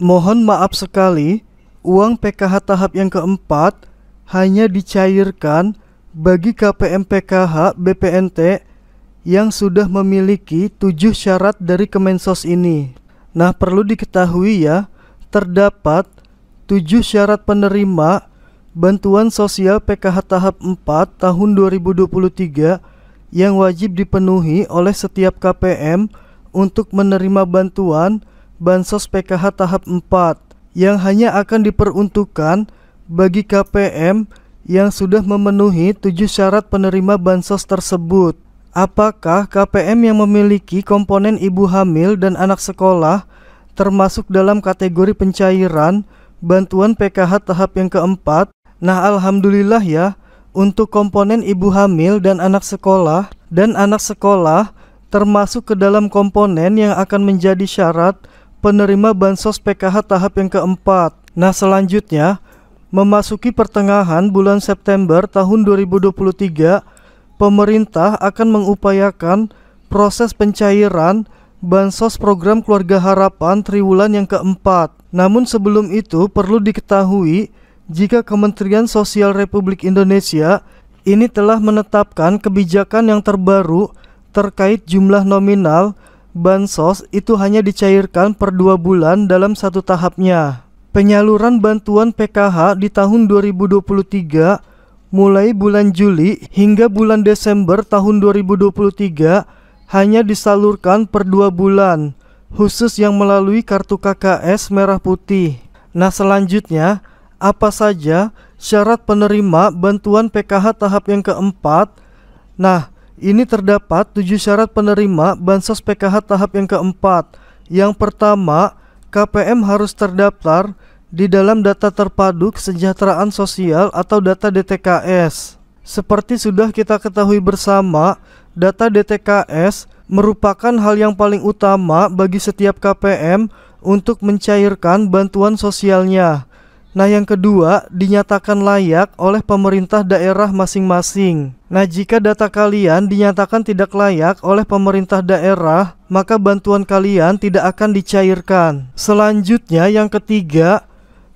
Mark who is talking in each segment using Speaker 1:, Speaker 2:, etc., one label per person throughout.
Speaker 1: Mohon maaf sekali, uang PKH tahap yang keempat hanya dicairkan bagi KPM PKH BPNT yang sudah memiliki tujuh syarat dari Kemensos ini. Nah, perlu diketahui ya, terdapat tujuh syarat penerima bantuan sosial PKH tahap 4 tahun 2023 yang wajib dipenuhi oleh setiap KPM untuk menerima bantuan bansos PKH tahap 4 yang hanya akan diperuntukkan bagi KPM yang sudah memenuhi tujuh syarat penerima bansos tersebut. Apakah KPM yang memiliki komponen ibu hamil dan anak sekolah termasuk dalam kategori pencairan bantuan PKH tahap yang keempat? Nah, alhamdulillah ya, untuk komponen ibu hamil dan anak sekolah dan anak sekolah termasuk ke dalam komponen yang akan menjadi syarat penerima bansos PKH tahap yang keempat. Nah, selanjutnya memasuki pertengahan bulan September tahun 2023, pemerintah akan mengupayakan proses pencairan bansos program Keluarga Harapan triwulan yang keempat. Namun sebelum itu perlu diketahui jika Kementerian Sosial Republik Indonesia ini telah menetapkan kebijakan yang terbaru terkait jumlah nominal bansos itu hanya dicairkan per dua bulan dalam satu tahapnya. Penyaluran bantuan PKH di tahun 2023 mulai bulan Juli hingga bulan Desember tahun 2023 hanya disalurkan per dua bulan, khusus yang melalui kartu KKS Merah Putih. Nah selanjutnya, apa saja syarat penerima bantuan PKH tahap yang keempat? Nah, ini terdapat tujuh syarat penerima bansos PKH tahap yang keempat. Yang pertama, KPM harus terdaftar di dalam data terpadu kesejahteraan sosial atau data DTKS. Seperti sudah kita ketahui bersama, data DTKS merupakan hal yang paling utama bagi setiap KPM untuk mencairkan bantuan sosialnya. Nah, yang kedua, dinyatakan layak oleh pemerintah daerah masing-masing. Nah, jika data kalian dinyatakan tidak layak oleh pemerintah daerah, maka bantuan kalian tidak akan dicairkan. Selanjutnya, yang ketiga,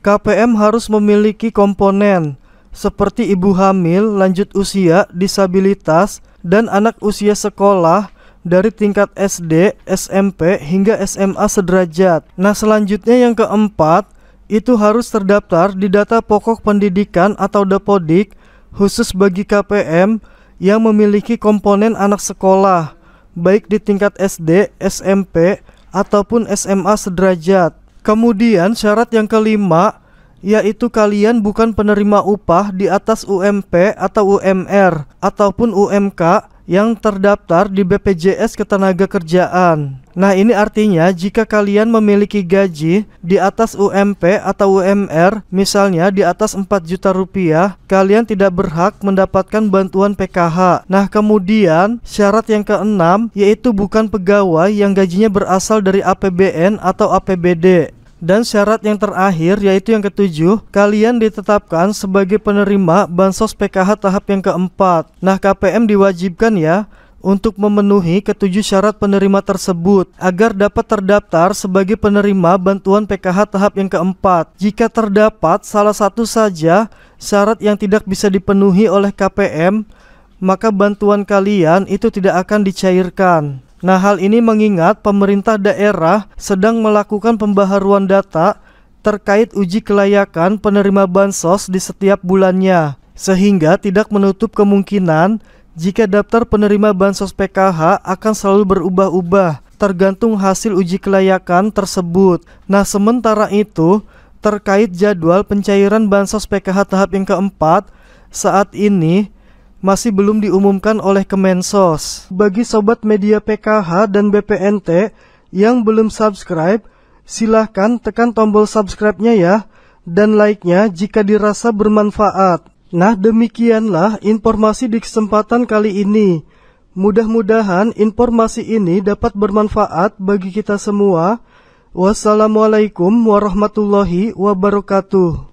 Speaker 1: KPM harus memiliki komponen seperti ibu hamil, lanjut usia, disabilitas, dan anak usia sekolah dari tingkat SD, SMP, hingga SMA sederajat. Nah, selanjutnya yang keempat, itu harus terdaftar di data pokok pendidikan atau DAPODIK khusus bagi KPM yang memiliki komponen anak sekolah, baik di tingkat SD, SMP, ataupun SMA sederajat. Kemudian syarat yang kelima, yaitu kalian bukan penerima upah di atas UMP atau UMR ataupun UMK yang terdaftar di BPJS Ketenagakerjaan. Nah, ini artinya jika kalian memiliki gaji di atas UMP atau UMR, misalnya di atas 4 juta rupiah, kalian tidak berhak mendapatkan bantuan PKH. Nah, kemudian syarat yang keenam yaitu bukan pegawai yang gajinya berasal dari APBN atau APBD. Dan syarat yang terakhir yaitu yang ketujuh, kalian ditetapkan sebagai penerima bansos PKH tahap yang keempat. Nah, KPM diwajibkan ya untuk memenuhi ketujuh syarat penerima tersebut agar dapat terdaftar sebagai penerima bantuan PKH tahap yang keempat. Jika terdapat salah satu saja syarat yang tidak bisa dipenuhi oleh KPM, maka bantuan kalian itu tidak akan dicairkan. Nah, hal ini mengingat pemerintah daerah sedang melakukan pembaharuan data terkait uji kelayakan penerima bansos di setiap bulannya, sehingga tidak menutup kemungkinan jika daftar penerima bansos PKH akan selalu berubah-ubah tergantung hasil uji kelayakan tersebut. Nah, sementara itu, terkait jadwal pencairan bansos PKH tahap yang keempat, saat ini masih belum diumumkan oleh Kemensos. Bagi sobat media PKH dan BPNT yang belum subscribe, silahkan tekan tombol subscribe-nya ya, dan like-nya jika dirasa bermanfaat. Nah demikianlah informasi di kesempatan kali ini. Mudah-mudahan informasi ini dapat bermanfaat bagi kita semua. Wassalamualaikum warahmatullahi wabarakatuh.